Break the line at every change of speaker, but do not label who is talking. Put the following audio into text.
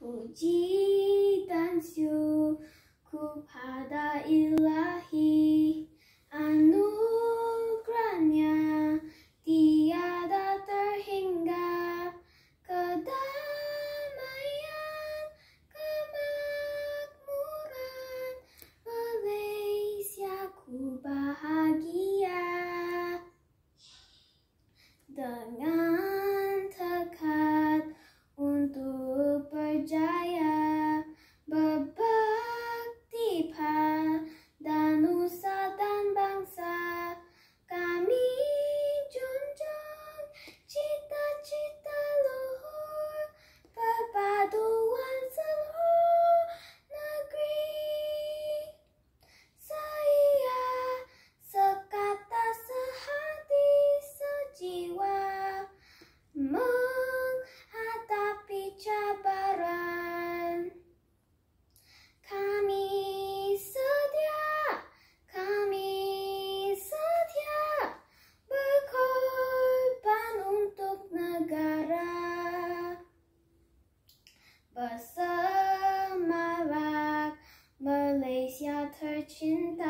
Puji dan syukur pada ilahi anugerahnya tiada terhingga kedamaian kemakmuran Malaysia ku bahagia
dengan
Bersama Malaysia tercinta